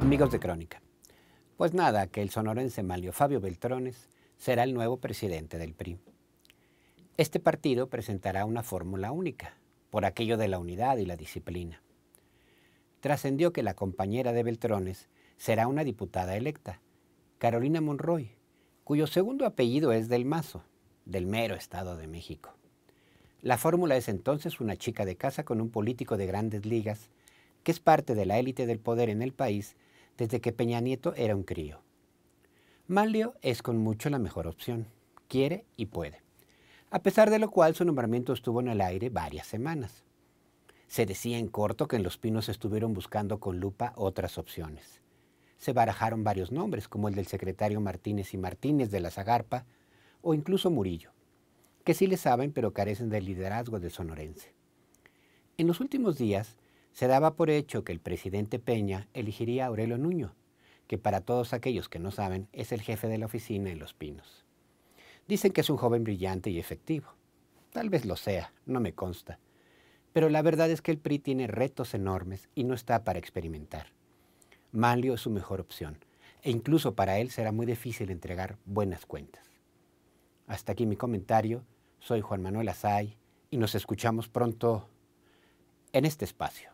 Amigos de Crónica, pues nada, que el sonorense Malio Fabio Beltrones será el nuevo presidente del PRI. Este partido presentará una fórmula única, por aquello de la unidad y la disciplina. Trascendió que la compañera de Beltrones será una diputada electa, Carolina Monroy, cuyo segundo apellido es del Mazo, del mero Estado de México. La fórmula es entonces una chica de casa con un político de grandes ligas, que es parte de la élite del poder en el país desde que Peña Nieto era un crío. Malio es con mucho la mejor opción, quiere y puede, a pesar de lo cual su nombramiento estuvo en el aire varias semanas. Se decía en corto que en Los Pinos estuvieron buscando con lupa otras opciones. Se barajaron varios nombres, como el del secretario Martínez y Martínez de la Zagarpa, o incluso Murillo, que sí le saben pero carecen del liderazgo de sonorense. En los últimos días se daba por hecho que el presidente Peña elegiría a Aurelio Nuño, que para todos aquellos que no saben es el jefe de la oficina en Los Pinos. Dicen que es un joven brillante y efectivo. Tal vez lo sea, no me consta. Pero la verdad es que el PRI tiene retos enormes y no está para experimentar. Malio es su mejor opción, e incluso para él será muy difícil entregar buenas cuentas. Hasta aquí mi comentario. Soy Juan Manuel Azay y nos escuchamos pronto en este espacio.